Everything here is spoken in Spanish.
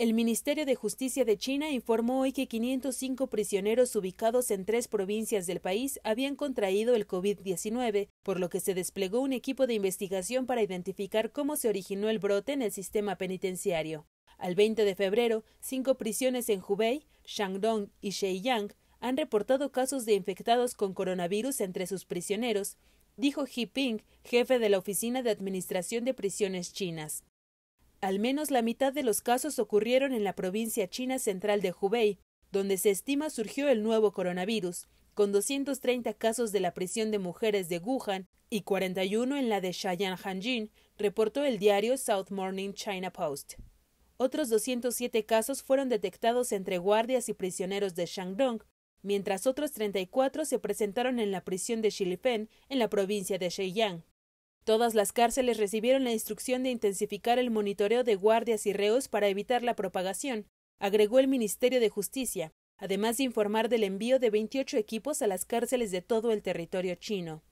El Ministerio de Justicia de China informó hoy que 505 prisioneros ubicados en tres provincias del país habían contraído el COVID-19, por lo que se desplegó un equipo de investigación para identificar cómo se originó el brote en el sistema penitenciario. Al 20 de febrero, cinco prisiones en Hubei, Shandong y Shenyang han reportado casos de infectados con coronavirus entre sus prisioneros, dijo He Ping, jefe de la Oficina de Administración de Prisiones Chinas. Al menos la mitad de los casos ocurrieron en la provincia china central de Hubei, donde se estima surgió el nuevo coronavirus, con 230 casos de la prisión de mujeres de Wuhan y 41 en la de Shayan Hanjin, reportó el diario South Morning China Post. Otros 207 casos fueron detectados entre guardias y prisioneros de Shandong, mientras otros 34 se presentaron en la prisión de Xilifen, en la provincia de Shenyang. Todas las cárceles recibieron la instrucción de intensificar el monitoreo de guardias y reos para evitar la propagación, agregó el Ministerio de Justicia, además de informar del envío de 28 equipos a las cárceles de todo el territorio chino.